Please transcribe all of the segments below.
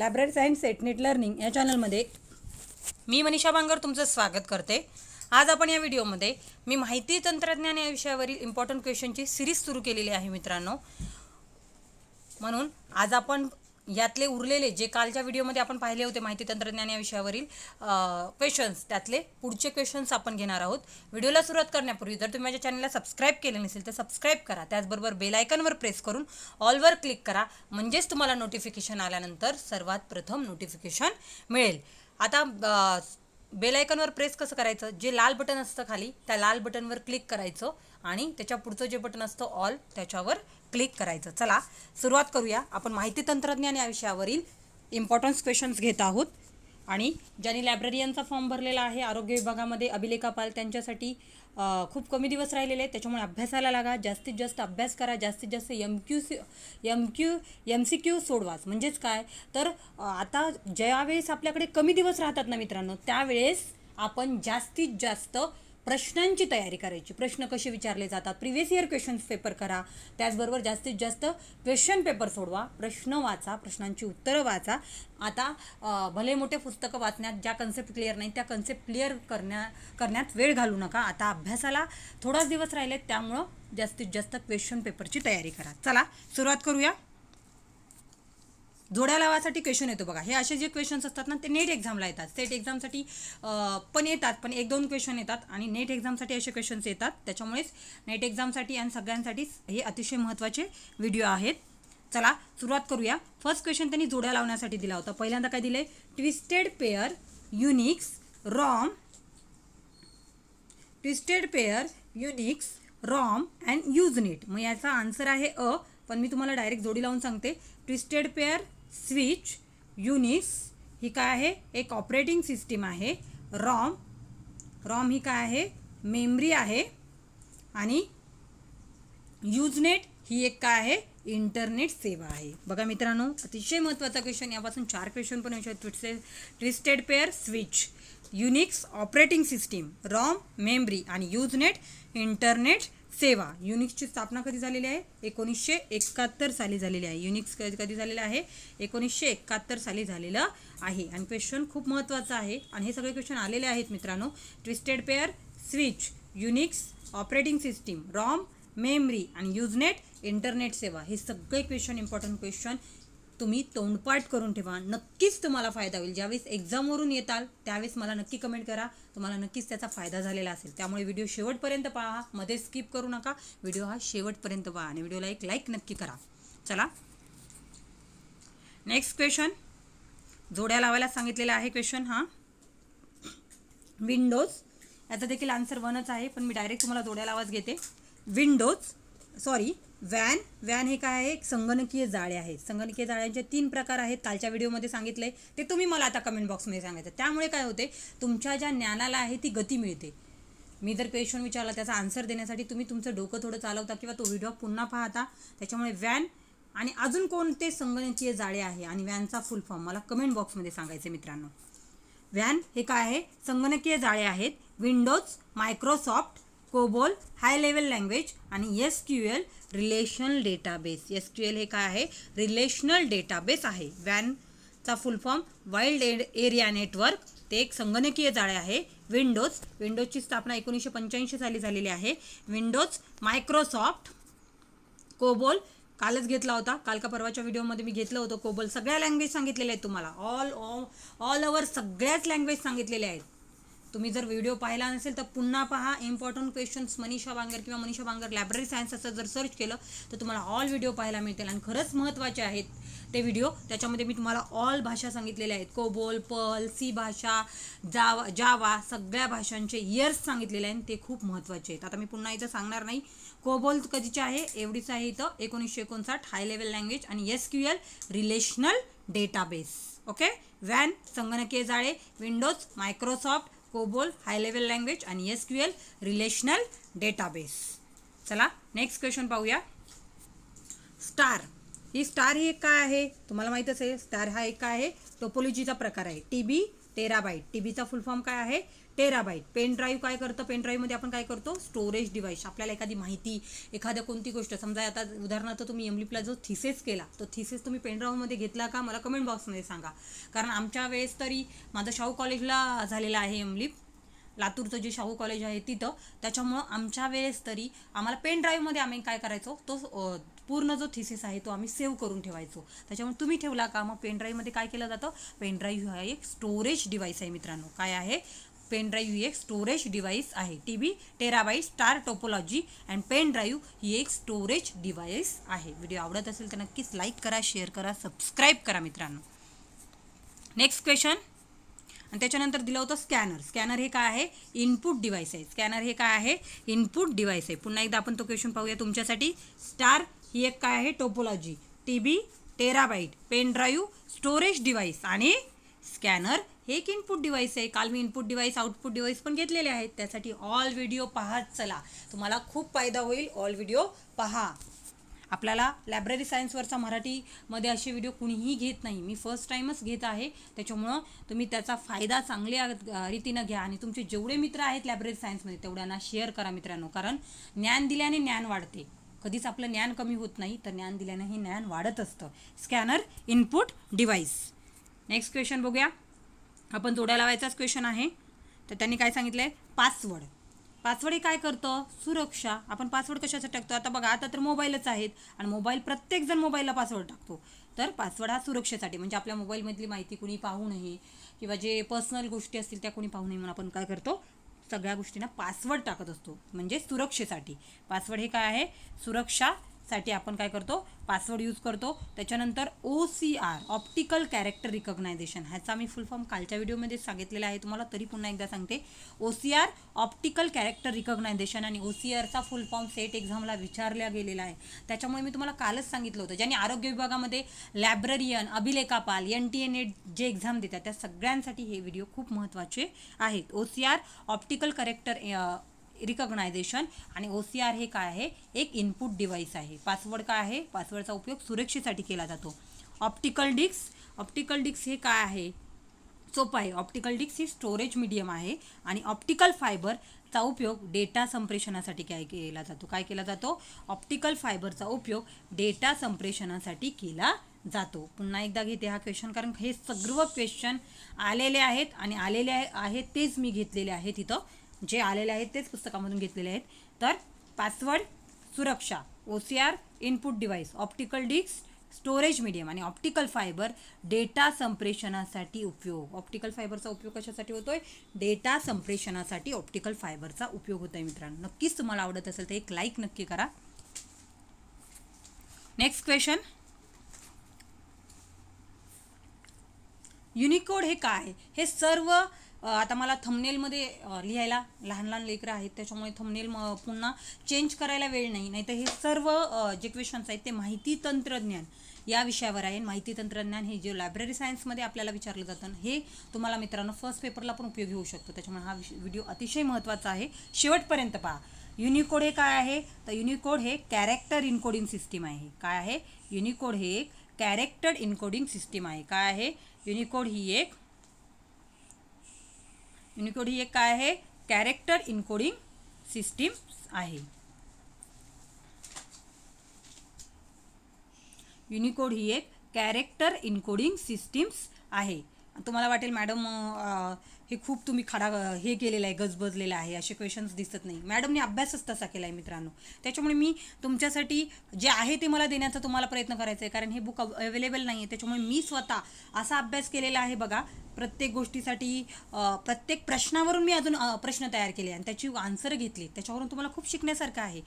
लॅबरेट science net learning या चॅनलमध्ये मी मनीषा बांगर तुमचं स्वागत करते आज आपण या व्हिडिओमध्ये मी माहिती तंत्रज्ञान या विषयावरील इम्पॉर्टंट क्वेश्चनची सिरीज सुरू केलेली आहे मित्रांनो म्हणून आज आपण यातले उरलेले जे कालच्या व्हिडिओमध्ये आपण पाहिले होते माहिती तंत्रज्ञान या विषयावरील क्वेश्चन्स त्यातले पुढचे क्वेश्चन्स आपण घेणार आहोत व्हिडिओला सुरुवात करण्यापूर्वी जर तुम्ही माझ्या चॅनलला सबस्क्राईब केले नसेल तर सबस्क्राईब करा त्याचबरोबर बेलायकनवर प्रेस करून ऑलवर क्लिक करा म्हणजेच तुम्हाला नोटिफिकेशन आल्यानंतर सर्वात प्रथम नोटिफिकेशन मिळेल आता बेलायकनवर प्रेस कसं करायचं जे लाल बटन असतं खाली त्या लाल बटनवर क्लिक करायचं आणि त्याच्या पुढचं जे बटन असतं ऑल त्याच्यावर क्लिक करायचं चला सुरुवात करूया आपण माहिती तंत्रज्ञान या विषयावरील इम्पॉर्टन्स क्वेश्चन्स घेत आहोत आणि ज्यांनी लायब्ररियनचा फॉर्म भरलेला आहे आरोग्य विभागामध्ये अभिलेखा पाल त्यांच्यासाठी खूप कमी दिवस राहिलेले आहेत त्याच्यामुळे अभ्यासाला लागा जास्तीत जास्त अभ्यास करा जास्तीत जास्त M Q C M Q M C Q सोडवाच म्हणजेच काय तर आता ज्यावेळेस आपल्याकडे कमी दिवस राहतात ना मित्रांनो त्यावेळेस आपण जास्तीत जास्त प्रश्नांची तयारी करायची प्रश्न कसे विचारले जातात प्रिव्हियस इयर क्वेश्चन्स पेपर करा त्याचबरोबर जास्तीत जास्त क्वेश्चन पेपर सोडवा प्रश्न वाचा प्रश्नांची उत्तरं वाचा आता भले मोठे पुस्तकं वाचण्यात ज्या कन्सेप्ट क्लिअर नाही त्या कन्सेप्ट क्लिअर करण्या करण्यात वेळ घालू नका आता अभ्यासाला थोडाच दिवस राहिलेत त्यामुळं जास्तीत जास्त क्वेश्चन पेपरची तयारी करा चला सुरुवात करूया जोड्या लावासाठी क्वेश्चन येतो बघा हे असे जे क्वेश्चन्स असतात ना ते नेट एक्झामला येतात सेट एक्झामसाठी पण येतात पण एक दोन क्वेश्चन येतात आणि नेट एक्झामसाठी असे क्वेश्चन्स येतात त्याच्यामुळेच नेट एक्झामसाठी आणि सगळ्यांसाठीच हे अतिशय महत्त्वाचे व्हिडिओ आहेत चला सुरुवात करूया फर्स्ट क्वेश्चन त्यांनी जोड्या लावण्यासाठी दिला होता पहिल्यांदा काय दिलं आहे twisted pair Unix ROM twisted pair Unix ROM and use नीट मग याचा आन्सर आहे अ पण मी तुम्हाला डायरेक्ट जोडी लावून सांगते ट्विस्टेड पेअर स्विच युनिक्स ही काय आहे एक ऑपरेटिंग सिस्टीम आहे रॉम रॉम ही काय आहे मेमरी आहे आणि यूजनेट ही एक काय आहे इंटरनेट सेवा आहे बघा मित्रांनो अतिशय महत्त्वाचा क्वेश्चन यापासून चार क्वेश्चन पण येऊ शकतो twisted pair switch Unix operating system ROM memory आणि यूजनेट इंटरनेट सेवा युनिक्सची स्थापना कधी झालेली आहे एकोणीसशे एकाहत्तर साली झालेली आहे युनिक्स कधी झालेलं आहे एकोणीसशे एकाहत्तर साली झालेलं आहे आणि क्वेश्चन खूप महत्त्वाचं आहे आणि हे सगळे क्वेश्चन आलेले आहेत मित्रांनो twisted pair switch Unix operating system ROM memory आणि युजनेट इंटरनेट सेवा हे सगळे क्वेश्चन इम्पॉर्टंट क्वेश्चन तुम्ही तोंडपाठ करून ठेवा नक्कीच तुम्हाला फायदा होईल ज्यावेळेस एक्झामवरून येताल त्यावेळेस मला नक्की कमेंट करा तुम्हाला नक्कीच त्याचा फायदा झालेला असेल त्यामुळे व्हिडिओ शेवटपर्यंत पहा मध्ये स्किप करू नका व्हिडिओ हा शेवटपर्यंत पहा आणि व्हिडिओला एक लाईक नक्की करा चला नेक्स्ट क्वेश्चन जोड्या लावायला सांगितलेला आहे क्वेश्चन हा विंडोज याचा देखील आन्सर वनच आहे पण मी डायरेक्ट तुम्हाला जोड्या लावाच घेते विंडोज सॉरी व्हॅन व्हॅन हे काय आहे संगणकीय जाळे आहे संगणकीय जाळ्यांचे तीन प्रकार आहेत कालच्या व्हिडिओमध्ये सांगितले ते तुम्ही मला आता कमेंट बॉक्समध्ये सांगायचं त्यामुळे काय होते तुमच्या ज्या ज्ञानाला आहे ती गती मिळते मी जर क्वेश्चन विचारला त्याचा आन्सर देण्यासाठी तुम्ही तुमचं डोकं थोडं चालवता किंवा तो व्हिडिओ पुन्हा पाहता त्याच्यामुळे व्हॅन आणि अजून कोणते संगणकीय जाळे आहे आणि व्हॅनचा फुल फॉर्म मला कमेंट बॉक्समध्ये सांगायचे मित्रांनो व्हॅन हे काय आहे संगणकीय जाळे आहेत Windows Microsoft COBOL high level language आणि S Q L relational database S Q L हे काय आहे रिलेशनल डेटाबेस आहे वॅनचा full form wide area network ते एक संगणकीय जाळे आहे विंडोज विंडोजची स्थापना एकोणीसशे पंच्याऐंशी साली झालेली आहे विंडोज मायक्रोसॉफ्ट कोबोल कालच घेतला होता काल का परवाच्या व्हिडिओमध्ये मी घेतलं होतं कोबोल सगळ्या लँग्वेज सांगितलेल्या आहेत तुम्हाला ऑल ऑल ओव्हर सगळ्याच लँग्वेज सांगितलेल्या आहेत तुम्ही जर व्हिडिओ पाहिला नसेल तर पुन्हा पहा इम्पॉर्टंट क्वेश्चन्स मनीषा बांगर किंवा मनीषा बांगर लायब्ररी सायन्स असं जर सर्च केलं तर तुम्हाला ऑल व्हिडिओ पाहायला मिळतील आणि खरंच महत्त्वाचे आहेत ते व्हिडिओ त्याच्यामध्ये मी तुम्हाला ऑल भाषा सांगितलेल्या आहेत कोबोल पल सी भाषा जावा जावा सगळ्या भाषांचे इयर्स सांगितलेले आहेत ते खूप महत्त्वाचे आहेत आता मी पुन्हा इथं सांगणार नाही कोबोल कधीचे आहे एवढीच आहे इथं एकोणीसशे एकोणसाठ हाय लेवल लँग्वेज आणि S Q L relational database okay वॅन संगणकीय जाळे Windows Microsoft COBOL high level language आणि S Q L relational database चला नेक्स्ट क्वेश्चन पाहूया स्टार ही स्टार ही एक काय आहे तुम्हाला माहितच आहे स्टार हा एक काय आहे टोपोलॉजीचा प्रकार आहे टीबी टेराबाईट टीबीचा फुल फॉर्म काय आहे टेराबाईट पेन ड्राईव्ह काय करतं पेन ड्राईव्हमध्ये आपण काय करतो स्टोरेज डिव्हाइस आपल्याला एखादी माहिती एखाद्या कोणती गोष्ट समजा आता उदाहरणार्थ तुम्ही एमलिपला जो थिसेस केला तो थिसेस तुम्ही पेन ड्राईव्हमध्ये घेतला का मला कमेंट बॉक्समध्ये सांगा कारण आमच्या वेळेस तरी माझं शाहू कॉलेजला झालेला आहे एमलिप लातूरचं जे शाहू कॉलेज आहे तिथं त्याच्यामुळं आमच्या वेळेस तरी आम्हाला पेन ड्राईव्हमध्ये आम्ही काय करायचो तो पूर्ण जो थिसिस आहे तो आम्ही सेव्ह करून ठेवायचो त्याच्यामुळे तुम्ही ठेवला का मग पेनड्राईव्हमध्ये काय केलं जातं पेनड्राईव्ह हा एक स्टोरेज डिव्हाइस आहे मित्रांनो काय आहे पेन ड्राईव्ह ही एक स्टोरेज डिव्हाइस आहे T V terabyte star topology and pen drive ही एक स्टोरेज डिव्हाइस आहे व्हिडिओ आवडत असेल तर नक्कीच लाईक करा शेअर करा सबस्क्राईब करा मित्रांनो नेक्स्ट क्वेश्चन आणि त्याच्यानंतर दिलं होतं स्कॅनर स्कॅनर हे काय आहे इनपुट डिव्हाइस आहे स्कॅनर हे काय आहे इनपुट डिव्हाइस आहे पुन्हा एकदा आपण तो क्वेश्चन पाहूया तुमच्यासाठी स्टार ही एक काय आहे topology T B terabyte pen drive storage device आणि स्कॅनर हे एक इनपुट डिव्हाइस आहे काल मी इनपुट डिव्हाइस आउटपुट डिव्हाइस पण घेतलेले आहेत त्यासाठी ऑल व्हिडिओ पाहत चला तुम्हाला खूप फायदा होईल ऑल व्हिडिओ पहा आपल्याला लायब्ररी सायन्सवरचा मराठीमध्ये असे व्हिडिओ कुणीही घेत नाही मी फर्स्ट टाईमच घेत आहे त्याच्यामुळं तुम्ही त्याचा फायदा चांगल्या रीतीनं घ्या आणि तुमचे जेवढे मित्र आहेत लायब्ररी सायन्समध्ये तेवढ्यांना शेअर करा मित्रांनो कारण ज्ञान दिल्याने ज्ञान वाढते कधीच आपलं ज्ञान कमी होत नाही तर ज्ञान दिल्याने हे ज्ञान वाढत असतं scanner input device next question बघूया आपण जोड्या लावायचाच क्वेश्चन आहे तर त्यांनी काय सांगितलं आहे पासवर्ड पासवर्ड हे काय करतं सुरक्षा आपण पासवर्ड कशाचा टाकतो आता बघा आता तर मोबाईलच आहेत आणि मोबाईल प्रत्येकजण मोबाईलला पासवर्ड टाकतो तर पासवर्ड हा सुरक्षेसाठी म्हणजे आपल्या मोबाईलमधली माहिती कुणी पाहू नये किंवा जे पर्सनल गोष्टी असतील त्या कुणी पाहू नये म्हणून आपण काय करतो सगळ्या गोष्टींना पासवर्ड टाकत असतो म्हणजे सुरक्षेसाठी पासवर्ड हे काय आहे सुरक्षा साठी आपण काय करतो पासवर्ड यूज करतो त्याच्यानंतर O C R optical character recognition ह्याचा मी फुल फॉर्म कालच्या व्हिडिओमध्ये सांगितलेला आहे तुम्हाला तरी पुन्हा एकदा सांगते O C R optical character recognition आणि ओ सी आरचा फुल फॉर्म सेट एक्झामला विचारला गेलेला आहे त्याच्यामुळे मी तुम्हाला कालच सांगितलं होतं ज्यांनी आरोग्य विभागामध्ये लायब्ररियन अभिलेखापाल एन टी एन एड जे एक्झाम देतात त्या सगळ्यांसाठी हे व्हिडिओ खूप महत्त्वाचे आहेत O C R optical character recognition आणि ओ सी आर हे काय आहे एक इनपुट डिव्हाइस आहे पासवर्ड काय आहे पासवर्डचा उपयोग सुरक्षेसाठी केला जातो ऑप्टिकल डिस्क ऑप्टिकल डिक्स हे काय आहे सोपं आहे ऑप्टिकल डिस्क ही स्टोरेज मीडियम आहे आणि ऑप्टिकल फायबरचा उपयोग डेटा संप्रेषणासाठी काय केला जातो काय केला जातो ऑप्टिकल फायबरचा उपयोग डेटा संप्रेषणासाठी केला जातो पुन्हा एकदा घेते हा क्वेश्चन कारण हे सर्व क्वेश्चन आलेले आहेत आणि आलेले आहेत तेच मी घेतलेले आहेत इथं जे आलेले आहेत तेच पुस्तकामधून घेतलेले आहेत तर पासवर्ड सुरक्षा O C R input device optical disk storage medium आणि ऑप्टिकल फायबर डेटा संप्रेषणासाठी उपयोग ऑप्टिकल फायबरचा उपयोग कशासाठी होतोय डेटा संप्रेषणासाठी ऑप्टिकल फायबरचा उपयोग होतोय मित्रांनो नक्कीच तुम्हाला आवडत असेल तर एक लाईक नक्की करा नेक्स्ट क्वेश्चन युनिकोड हे काय हे सर्व आता मला थमनेलमध्ये लिहायला लहान लहान लेकरं आहेत त्याच्यामुळे थमनेल म पुन्हा चेंज करायला वेळ नाही नाहीतर हे सर्व जे क्वेश्चन्स आहेत ते माहिती तंत्रज्ञान या विषयावर आहे माहिती तंत्रज्ञान हे जे लायब्ररी सायन्समध्ये आपल्याला विचारलं जातं हे तुम्हाला मित्रांनो फर्स्ट पेपरला पण उपयोगी होऊ शकतो त्याच्यामुळे हा व्हिडिओ अतिशय महत्त्वाचा आहे शेवटपर्यंत पहा युनिकोड हे काय आहे तर युनिकोड हे कॅरेक्टर इनकोडिंग सिस्टीम आहे काय आहे युनिकोड हे एक कॅरेक्टर इनकोडिंग सिस्टीम आहे काय आहे युनिकोड ही एक युनिकोड ही एक काय आहे कॅरेक्टर इनकोडिंग सिस्टीम आहे युनिकोड ही एक कॅरेक्टर इनकोडिंग सिस्टीम्स आहे तुम्हाला वाटेल मॅडम हे खूप तुम्ही खडा हे केलेलं आहे गजबजलेलं आहे असे क्वेश्चन्स दिसत नाही मॅडमने अभ्यासच तसा केला आहे मित्रांनो त्याच्यामुळे मी तुमच्यासाठी जे आहे ते मला देण्याचा तुम्हाला प्रयत्न करायचा आहे कारण हे बुक अवेलेबल नाही आहे त्याच्यामुळे मी स्वतः असा अभ्यास केलेला आहे बघा प्रत्येक गोष्टीसाठी प्रत्येक प्रश्नावरून मी अजून प्रश्न तयार केले आणि त्याची आन्सर घेतली त्याच्यावरून तुम्हाला खूप शिकण्यासारखं आहे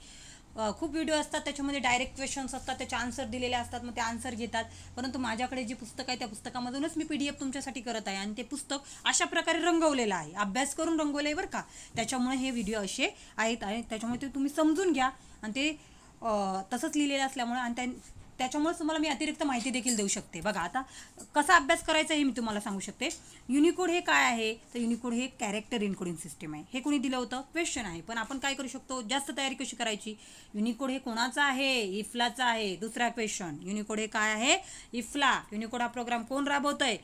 खूप व्हिडिओ असतात त्याच्यामध्ये डायरेक्ट क्वेश्चन्स असतात त्याचे आन्सर दिलेले असतात मग ते आन्सर घेतात परंतु माझ्याकडे जे पुस्तक आहे त्या पुस्तकामधूनच मी पी डी एफ तुमच्यासाठी करत आहे आणि ते पुस्तक अशा प्रकारे रंगवलेलं आहे अभ्यास करून रंगवले आहे बरं का त्याच्यामुळे हे व्हिडिओ असे आहेत आणि त्याच्यामुळे ते तुम्ही समजून घ्या आणि ते तसंच लिहिलेलं असल्यामुळे आणि त्या त्याच्यामुळेच तुम्हाला मी अतिरिक्त माहिती देखील देऊ शकते बघा आता कसा अभ्यास करायचा हे मी तुम्हाला सांगू शकते युनिकोड हे काय आहे तर युनिकोड हे कॅरेक्टर इनकोडिंग सिस्टीम आहे हे कोणी दिलं होतं क्वेश्चन आहे पण आपण काय करू शकतो जास्त तयारी कशी करायची युनिकोड हे कोणाचं आहे इफ्लाचं आहे दुसरा क्वेश्चन युनिकोड हे काय आहे इफ्ला युनिकोड हा प्रोग्राम कोण राबवतोय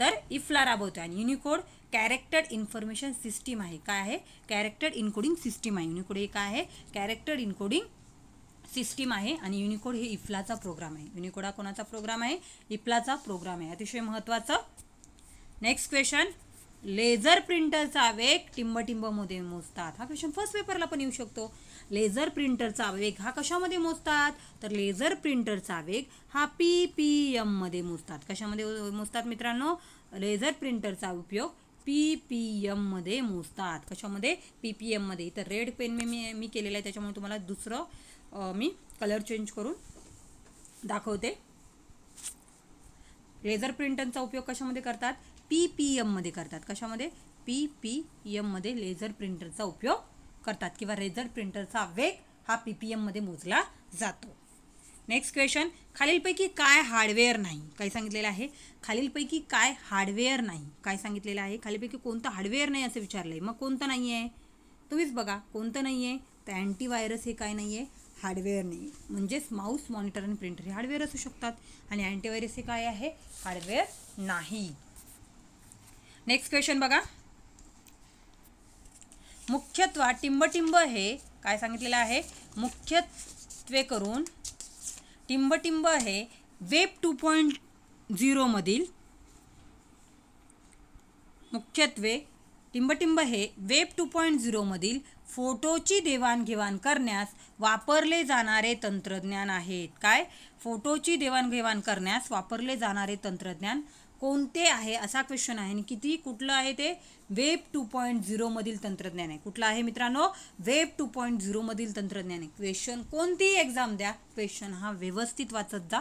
तर इफ्ला राबवतो आणि युनिकोड कॅरेक्टर इन्फॉर्मेशन सिस्टीम आहे काय आहे कॅरेक्टर इनकोडिंग सिस्टीम आहे युनिकोड हे काय आहे कॅरेक्टर इनकोडिंग सिस्टीम आहे आणि युनिकोड हे इफ्लाचा प्रोग्राम आहे युनिकोड हा कोणाचा प्रोग्राम आहे इफ्लाचा प्रोग्राम आहे अतिशय महत्त्वाचं नेक्स्ट क्वेश्चन लेझर प्रिंटरचा वेग टिंबटिंबमध्ये मोजतात हा क्वेश्चन फर्स्ट पेपरला पण येऊ शकतो लेझर प्रिंटरचा वेग हा कशामध्ये मोजतात तर लेझर प्रिंटरचा वेग हा पी पी एममध्ये मोजतात कशामध्ये मोजतात मित्रांनो लेझर प्रिंटरचा उपयोग पी पी एममध्ये मोजतात कशामध्ये पी पी एममध्ये तर रेड पेन मी मी केलेला आहे त्याच्यामुळे तुम्हाला दुसरं मी कलर चेंज करून दाखवते लेझर प्रिंटरचा उपयोग कशामध्ये करतात पी पी एममध्ये करतात कशामध्ये पी पी एममध्ये लेझर प्रिंटरचा उपयोग करतात किंवा लेझर प्रिंटरचा वेग हा पी पी एममध्ये मोजला जातो नेक्स्ट क्वेश्चन खालीलपैकी काय हार्डवेअर नाही काय सांगितलेलं आहे खालीलपैकी काय हार्डवेअर नाही काय सांगितलेलं आहे खालीलपैकी कोणतं हार्डवेअर नाही असं विचारलं आहे मग कोणतं नाही आहे तुम्हीच बघा कोणतं नाही आहे तर अँटीव्हायरस हे काय नाही आहे हार्डवेअर हार्डवेअरने म्हणजेच माऊस मॉनिटर आणि प्रिंटर हे हार्डवेअर असू शकतात आणि अँटीव्हायरस हे काय आहे हार्डवेअर नाही नेक्स्ट क्वेश्चन बघा टिंब टिंब हे काय सांगितलेलं आहे मुख्यत्वे करून टिंब टिंब हे वेब टू पॉईंट झिरोमधील मुख्यत्वे टिंबटिंब हे वेब टू पॉईंट झिरोमधील फोटोची देवाणघेवाण करण्यास वापरले जाणारे तंत्रज्ञान आहेत काय फोटोची देवाणघेवाण करण्यास वापरले जाणारे तंत्रज्ञान कोणते आहे असा क्वेश्चन आहे आणि किती कुठलं आहे ते वेब टू पॉईंट झिरोमधील तंत्रज्ञान आहे कुठलं आहे मित्रांनो वेब टू पॉईंट झिरोमधील तंत्रज्ञान आहे क्वेश्चन कोणतीही एक्झाम द्या क्वेश्चन हा व्यवस्थित वाचत जा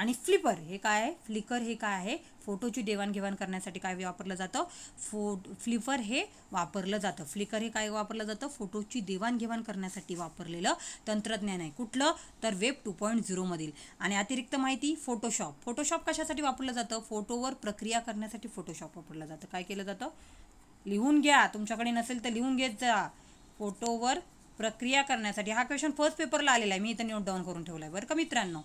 आणि फ्लिपर हे काय आहे फ्लिकर हे काय आहे फोटोची देवाणघेवाण करण्यासाठी काय वापरलं जातं फो फ्लिपर हे वापरलं जातं फ्लिकर हे काय वापरलं जातं फोटोची देवाणघेवाण करण्यासाठी वापरलेलं तंत्रज्ञान आहे कुठलं तर वेब टू पॉईंट झिरोमधील आणि अतिरिक्त माहिती फोटोशॉप फोटोशॉप कशासाठी वापरलं जातं फोटोवर प्रक्रिया करण्यासाठी फोटोशॉप वापरलं जातं काय केलं जातं लिहून घ्या तुमच्याकडे नसेल तर लिहून घेत जा फोटोवर प्रक्रिया करण्यासाठी हा क्वेश्चन फर्स्ट पेपरला आलेला आहे मी इथं नोट डाऊन करून ठेवला आहे बरं का मित्रांनो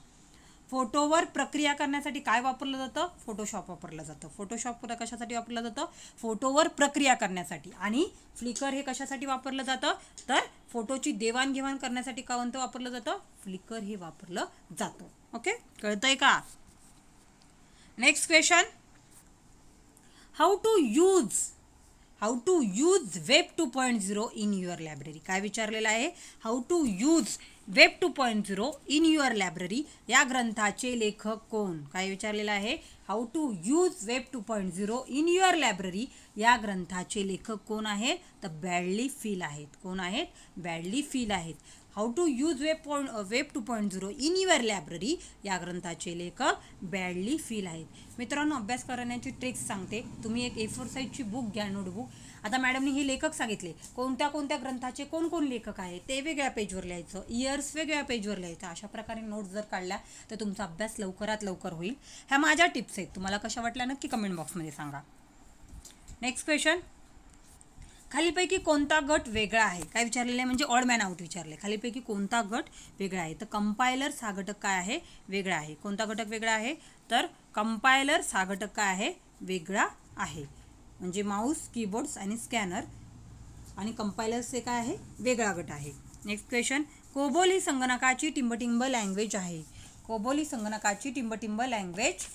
फोटोवर प्रक्रिया करण्यासाठी काय वापरलं जातं फोटोशॉप वापरलं जातं फोटोशॉप कशासाठी वापरलं जातं फोटोवर प्रक्रिया करण्यासाठी आणि फ्लिकर हे कशासाठी वापरलं जातं तर फोटोची देवाणघेवाण करण्यासाठी कोणतं वापरलं जातं फ्लिकर हे वापरलं जातं ओके कळतंय का next question how to use how to use web two point zero in your library काय विचारलेलं आहे how to use web two point zero in your library या ग्रंथाचे लेखक कोण काय विचारलेलं आहे how to use web two point zero in your library या ग्रंथाचे लेखक कोण आहेत तर बॅडली फील आहेत कोण आहेत बॅडली फील आहेत how to use web point web two point zero in your library या ग्रंथाचे लेखक बॅडली फील आहेत मित्रांनो अभ्यास करण्याची ट्रिक्स सांगते तुम्ही एक ए फोर साईजची बुक घ्या नोटबुक आता मॅडमने हे लेखक सांगितले कोणत्या कोणत्या ग्रंथाचे कोण कोण लेखक आहे ते वेगळ्या पेजवर लिहायचं इयर्स वेगळ्या पेजवर लिहायचं अशा प्रकारे नोट्स जर काढल्या तर तुमचा अभ्यास लवकरात लवकर होईल ह्या माझ्या टिप्स आहेत तुम्हाला कशा वाटल्या नक्की कमेंट बॉक्समध्ये सांगा नेक्स्ट क्वेश्चन खालीपैकी कोणता गट वेगळा आहे काय विचारलेलं आहे म्हणजे ऑड मॅन आउट विचारले खालीपैकी कोणता गट वेगळा आहे तर कंपायलर्स हा घटक काय आहे वेगळा आहे कोणता घटक वेगळा आहे तर कंपायलर्स हा घटक काय आहे वेगळा आहे म्हणजे माऊस कीबोर्ड्स आणि स्कॅनर आणि हे काय आहे वेगळा गट आहे नेक्स्ट क्वेश्चन कोबोल ही संगणकाची टिंबटिंब लँग्वेज आहे कोबोली संगणकाची टिंबटिंब लँग्वेज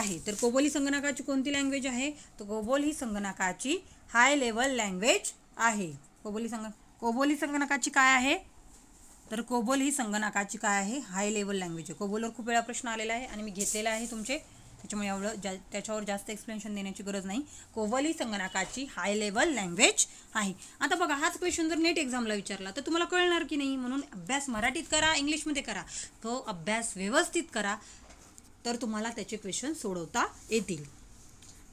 आहे तर कोबोली संगणकाची कोणती लँग्वेज आहे तर कोबोल ही संगणकाची हाय लेवल लँग्वेज आहे कोबोली संग कोबोली संगणकाची काय आहे तर कोबोल ही संगणकाची काय आहे हाय लेवल लँग्वेज आहे कोबोलवर खूप वेळा प्रश्न आलेला आहे आणि मी घेतलेला आहे तुमचे त्याच्यामुळे एवढं जा त्याच्यावर जास्त एक्सप्लेनेशन देण्याची गरज नाही कोवली संगणकाची हाय लेवल लँग्वेज आहे आता बघा हाच क्वेश्चन जर नेट एक्झामला विचारला तर तुम्हाला कळणार की नाही म्हणून अभ्यास मराठीत करा इंग्लिशमध्ये करा तो अभ्यास व्यवस्थित करा तर तुम्हाला त्याचे क्वेश्चन सोडवता येतील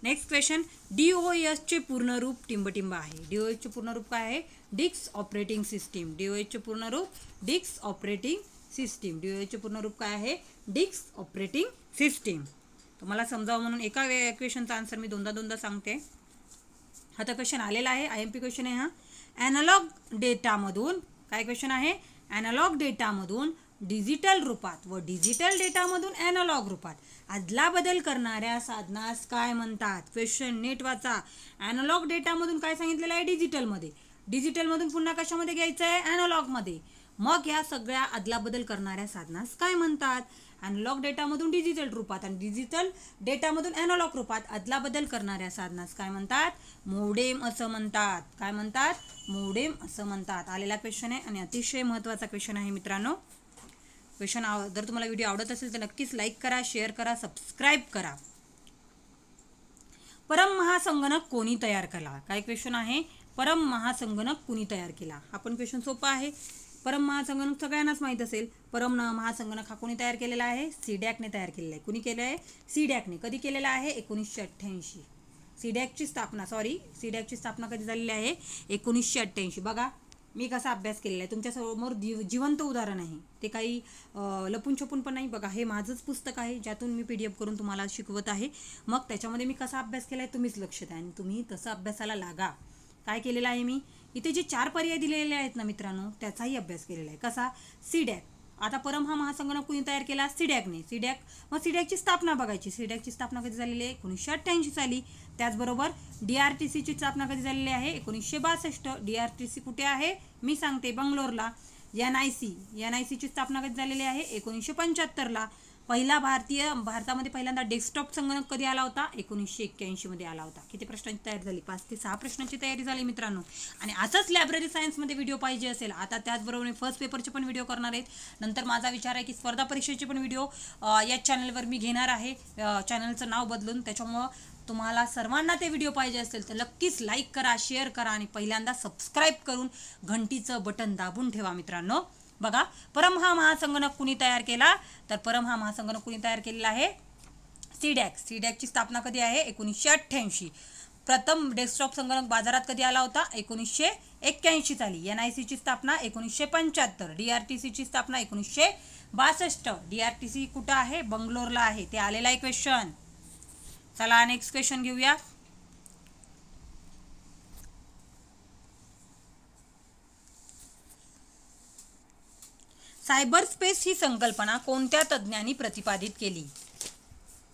नेक्स्ट क्वेश्चन डी ओ एसचे पूर्ण रूप टिंबटिंब आहे डी ओ एसचे पूर्ण रूप काय आहे डिक्स ऑपरेटिंग सिस्टीम डी ओ एसचे पूर्ण रूप डिक्स ऑपरेटिंग सिस्टीम डी ओ एसचे पूर्ण रूप काय आहे डिक्स ऑपरेटिंग सिस्टीम तुम्हाला मला समजावं म्हणून एका वे क्वेश्चनचा आन्सर मी दोनदा दोनदा सांगते हा तर क्वेश्चन आलेला आहे आय एम पी क्वेश्चन आहे हा ॲनालॉग डेटामधून काय क्वेश्चन आहे ॲनालॉग डेटामधून डिजिटल रूपात व डिजिटल डेटामधून ॲनालॉग रूपात आदला बदल करणाऱ्या साधनास काय म्हणतात क्वेश्चन नेट वाचा ॲनालॉग डेटामधून काय सांगितलेलं आहे डिजिटलमध्ये डिजिटलमधून पुन्हा कशामध्ये घ्यायचं आहे ॲनालॉगमध्ये मग या सगळ्या अदलाबदल करणाऱ्या साधनास काय म्हणतात डेटा डेटामधून डिजिटल रूपात आणि डिजिटल डेटामधून ॲनॉलॉग रूपात अदलाबदल करणाऱ्या साधनास काय म्हणतात मोडेम असं म्हणतात काय म्हणतात मोडेम असं म्हणतात आलेला क्वेश्चन आहे आणि अतिशय महत्त्वाचा क्वेश्चन आहे मित्रांनो क्वेश्चन आव जर तुम्हाला व्हिडिओ आवडत असेल तर नक्कीच लाईक करा शेअर करा सबस्क्राईब करा परम महासंगणक कोणी तयार केला काय क्वेश्चन आहे परम महासंगणक कुणी तयार केला आपण क्वेश्चन सोपा आहे परम महासंगणक सगळ्यांनाच माहीत असेल परम महासंगणक हा कोणी तयार केलेला आहे सीडॅकने तयार केलेला आहे कुणी केलं आहे सीडॅकने कधी केलेला आहे एकोणीसशे अठ्ठ्याऐंशी सीडॅकची स्थापना सॉरी सीडॅकची स्थापना कधी झालेली आहे एकोणीसशे अठ्ठ्याऐंशी बघा मी कसा अभ्यास केलेला आहे तुमच्यासमोर जीव जिवंत उदाहरण आहे ते काही लपून छपून पण नाही बघा हे माझंच पुस्तक आहे ज्यातून मी पी डी एफ करून तुम्हाला शिकवत आहे मग त्याच्यामध्ये मी कसा अभ्यास केला आहे तुम्हीच लक्ष द्या आणि तुम्ही तसा अभ्यासाला लागा काय केलेलं आहे मी इथे जे चार पर्याय दिलेले आहेत ना मित्रांनो त्याचाही अभ्यास केलेला आहे कसा सीडॅक आता परम हा महासंगणक कुणी तयार केला सीडॅकने सीडॅक मग सीडॅकची स्थापना बघायची सीडॅकची स्थापना कधी झालेली आहे एकोणीसशे अठ्ठ्याऐंशी साली त्याचबरोबर डी आर टी सीची स्थापना कधी झालेली आहे एकोणीसशे बासष्ट डी आर टी सी कुठे आहे मी सांगते बंगलोरला N I C N I सीची स्थापना कधी झालेली आहे एकोणीसशे पंच्याहत्तरला पहिला भारतीय भारतामध्ये पहिल्यांदा डेस्कटॉप संगणक कधी आला होता एकोणीसशे मध्ये आला होता किती प्रश्नांची तयारी झाली पाच ते सहा प्रश्नांची तयारी झाली मित्रांनो आणि असंच लायब्ररी सायन्समध्ये व्हिडिओ पाहिजे असेल आता त्याचबरोबर मी फर्स्ट पेपरचे पण व्हिडिओ करणार आहेत नंतर माझा विचार आहे की स्पर्धा परीक्षेचे पण व्हिडिओ या चॅनलवर मी घेणार आहे चॅनलचं नाव बदलून त्याच्यामुळं तुम्हाला सर्वांना ते व्हिडिओ पाहिजे असेल तर नक्कीच लाईक करा शेअर करा आणि पहिल्यांदा सबस्क्राईब करून घंटीचं बटन दाबून ठेवा मित्रांनो बघा परम हा महासंगणक कुणी तयार केला तर परम हा महासंगणक कुणी तयार केलेला आहे सीडॅक सीडॅकची स्थापना कधी आहे एकोणीसशे अठ्ठ्याऐंशी प्रथम डेस्कटॉप संगणक बाजारात कधी आला होता एकोणीसशे एक्क्याऐंशी साली एन आय सीची स्थापना एकोणीसशे पंच्याहत्तर डी आर टी सीची स्थापना एकोणीसशे बासष्ट डी आर टी सी कुठं आहे बंगलोरला आहे ते आलेला आहे क्वेश्चन चला नेक्स्ट क्वेश्चन घेऊया सायबर स्पेस ही संकल्पना कोणत्या तज्ज्ञांनी प्रतिपादित केली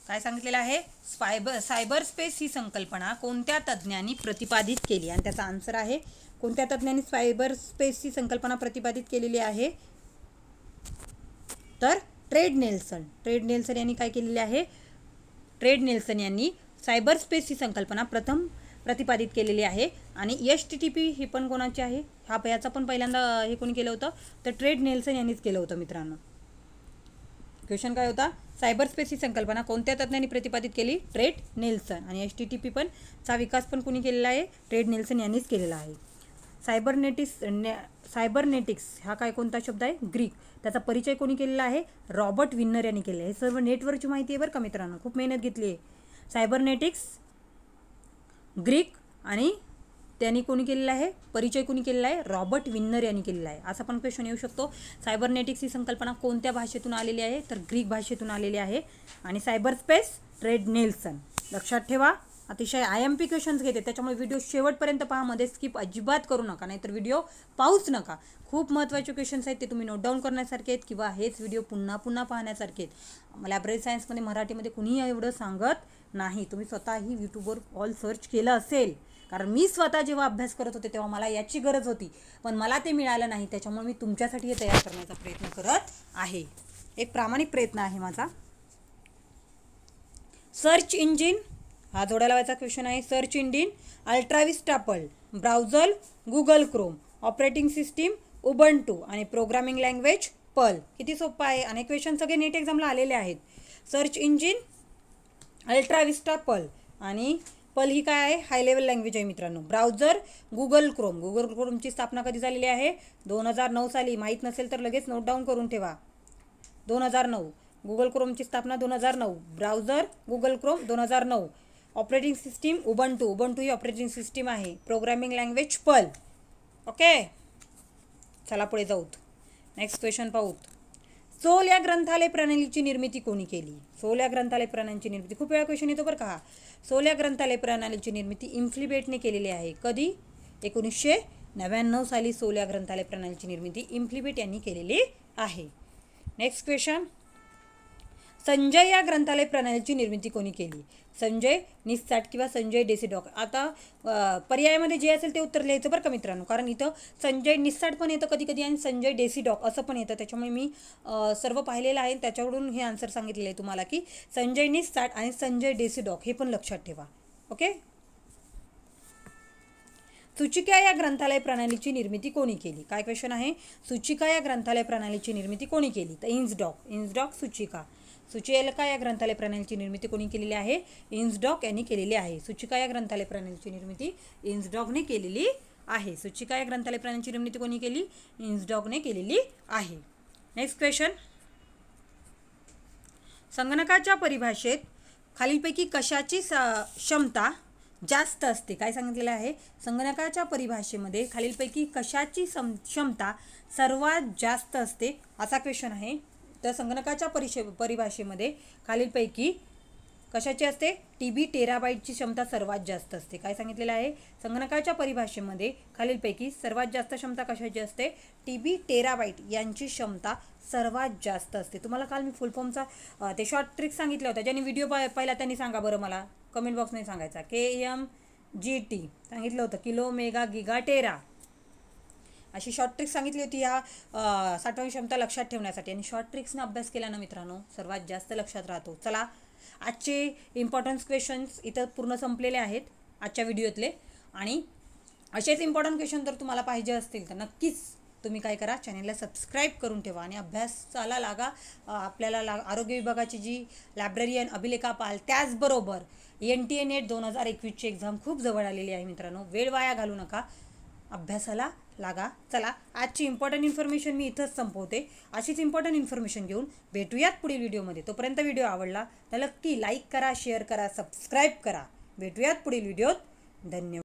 काय सांगितलेलं आहे सायबर सायबर स्पेस ही संकल्पना कोणत्या तज्ज्ञांनी प्रतिपादित केली आणि त्याचा आन्सर आहे कोणत्या तज्ज्ञांनी सायबर स्पेस ही संकल्पना प्रतिपादित केलेली आहे तर ट्रेड नेल्सन ट्रेड नेल्सन यांनी काय केलेले आहे ट्रेड नेल्सन यांनी सायबर स्पेस ही संकल्पना प्रथम प्रतिपादित केलेली आहे आणि एच टी टी पी ही पण कोणाची आहे हा याचा पण पहिल्यांदा हे कोणी केलं होतं तर ट्रेड नेल्सन यांनीच केलं होतं मित्रांनो क्वेश्चन काय होता सायबर स्पेस ही संकल्पना कोणत्या तज्ज्ञांनी प्रतिपादित केली ट्रेड नेल्सन आणि एच टी टी पी पण चा विकास पण कोणी केलेला आहे ट्रेड नेल्सन यांनीच केलेला आहे सायबरनेटिक्स ने सायबरनेटिक्स हा काय कोणता शब्द आहे ग्रीक त्याचा परिचय कोणी केलेला आहे रॉबर्ट विन्नर यांनी केलेला आहे हे सर्व नेटवरची माहिती आहे बरं का मित्रांनो खूप मेहनत घेतली आहे सायबरनेटिक्स ग्रीक आणि त्यांनी कोणी केलेला आहे परिचय कोणी केलेला आहे रॉबर्ट विन्नर यांनी केलेला आहे असा पण क्वेश्चन येऊ शकतो सायबरनेटिक्स ही संकल्पना कोणत्या भाषेतून आलेली आहे तर ग्रीक भाषेतून आलेली आहे आणि सायबर स्पेस रेड नेल्सन लक्षात ठेवा अतिशय आय एम पी क्वेश्चन्स घेते त्याच्यामुळे व्हिडिओ शेवटपर्यंत पहा मध्ये स्किप अजिबात करू नका नाहीतर व्हिडिओ पाहूच नका खूप महत्त्वाचे क्वेश्चन्स आहेत ते तुम्ही नोट डाऊन करण्यासारखे आहेत किंवा हेच व्हिडिओ पुन्हा पुन्हा पाहण्यासारखे आहेत लायब्ररी सायन्समध्ये मराठीमध्ये कुणीही एवढं सांगत नाही तुम्ही स्वतःही यूट्यूबवर ऑल सर्च केलं असेल कारण मी स्वतः जेव्हा अभ्यास करत होते तेव्हा मला याची गरज होती पण मला ते मिळालं नाही त्याच्यामुळे मी तुमच्यासाठी हे तयार करण्याचा प्रयत्न करत आहे एक प्रामाणिक प्रयत्न आहे माझा सर्च इंजिन हा जोडा लावायचा क्वेश्चन आहे सर्च इंडिन अल्ट्राविस्टापल browser Google Chrome operating system Ubuntu आणि प्रोग्रामिंग लँग्वेज पल किती सोपं आहे आणि क्वेश्चन सगळे नीट एक्झामला आलेले आहेत सर्च इंजिन अल्ट्राविस्टा पल आणि पल ही काय आहे हाय लेवल लँग्वेज आहे मित्रांनो ब्राउझर गुगल क्रोम गुगल क्रोमची स्थापना कधी झालेली आहे दोन हजार नऊ साली माहीत नसेल तर लगेच नोट डाऊन करून ठेवा दोन हजार नऊ गुगल क्रोमची स्थापना दोन हजार नऊ ब्राउझर गुगल क्रोम दोन हजार नऊ ऑपरेटिंग सिस्टीम उबंटू उबंटू ही ऑपरेटिंग सिस्टीम आहे प्रोग्रामिंग लँग्वेज पल ओके चला पुढे जाऊत नेक्स्ट क्वेश्चन पाहूत चोल या ग्रंथालय प्रणालीची निर्मिती कोणी केली सोल या ग्रंथालय प्रणालीची निर्मिती खूप वेळा क्वेश्चन येतो बरं का सोल या ग्रंथालय प्रणालीची निर्मिती इम्फ्लिबेटने केलेली आहे कधी एकोणीसशे नव्याण्णव साली सोल या ग्रंथालय प्रणालीची निर्मिती इम्फ्लिबेट यांनी केलेली आहे नेक्स्ट क्वेश्चन संजय या ग्रंथालय प्रणालीची निर्मिती कोणी केली संजय निस्साट किंवा संजय डेसिडॉक आता पर्यायामध्ये जे असेल ते उत्तर लिहायचं बरं का मित्रांनो कारण इथं संजय निस्साट पण येतं कधी कधी आणि संजय डेसिडॉक असं पण येतं त्याच्यामुळे मी सर्व पाहिलेलं आहे त्याच्याकडून हे आन्सर सांगितलेलं आहे तुम्हाला की संजय निस्साट आणि संजय डेसिडॉक हे पण लक्षात ठेवा ओके सूचिका या ग्रंथालय प्रणालीची निर्मिती कोणी केली काय क्वेश्चन आहे सूचिका या ग्रंथालय प्रणालीची निर्मिती कोणी केली तर इन्सडॉक इन्सडॉक सूचिका सुचेलका या ग्रंथालय प्रणालीची निर्मिती कोणी केलेली आहे इन्सडॉक यांनी केलेली आहे सुचिका या ग्रंथालय प्रणालीची निर्मिती इन्सडॉकने केलेली आहे सुचिका या ग्रंथालय प्रणालीची निर्मिती कोणी केली इन्सडॉगने केलेली आहे नेक्स्ट क्वेश्चन संगणकाच्या परिभाषेत खालीलपैकी कशाची क्षमता जास्त असते काय सांगितलेलं आहे संगणकाच्या परिभाषेमध्ये खालीलपैकी कशाची क्षमता सर्वात जास्त असते असा क्वेश्चन आहे तर संगणकाच्या परिषे परिभाषेमध्ये खालीलपैकी कशाची असते टी बी टेराबाईटची क्षमता सर्वात जास्त असते काय सांगितलेलं आहे संगणकाच्या परिभाषेमध्ये खालीलपैकी सर्वात जास्त क्षमता कशाची असते टी बी टेराबाईट यांची क्षमता सर्वात जास्त असते तुम्हाला काल मी फॉर्मचा ते शॉर्ट ट्रिक सांगितल्या होत्या ज्यांनी व्हिडिओ पाहिला त्यांनी सांगा बरं मला कमेंट बॉक्सने सांगायचा के एम जी टी सांगितलं होतं किलो मेगा गिगा टेरा अशी शॉर्ट ट्रिक्स सांगितली होती या साठवण क्षमता लक्षात ठेवण्यासाठी आणि शॉर्ट ट्रिक्सनं अभ्यास केला ना मित्रांनो सर्वात जास्त लक्षात राहतो चला आजचे इम्पॉर्टन्स क्वेश्चन्स इथं पूर्ण संपलेले आहेत आजच्या व्हिडिओतले आणि असेच इम्पॉर्टंट क्वेश्चन जर तुम्हाला पाहिजे असतील तर नक्कीच तुम्ही काय करा चॅनेलला सबस्क्राईब करून ठेवा आणि अभ्यासाला लागा आपल्याला ला आरोग्य विभागाची जी अभिलेखा पाल त्याचबरोबर एन टी ए नेट दोन हजार एकवीसची एक्झाम खूप जवळ आलेली आहे मित्रांनो वेळ वाया घालू नका अभ्यासाला लागा चला आजची इम्पॉर्टंट इन्फॉर्मेशन मी इथंच संपवते अशीच इम्पॉर्टंट इन्फॉर्मेशन घेऊन भेटूयात पुढील व्हिडिओमध्ये तोपर्यंत व्हिडिओ आवडला तर नक्की लाईक करा शेअर करा सबस्क्राईब करा भेटूयात पुढील व्हिडिओत धन्यवाद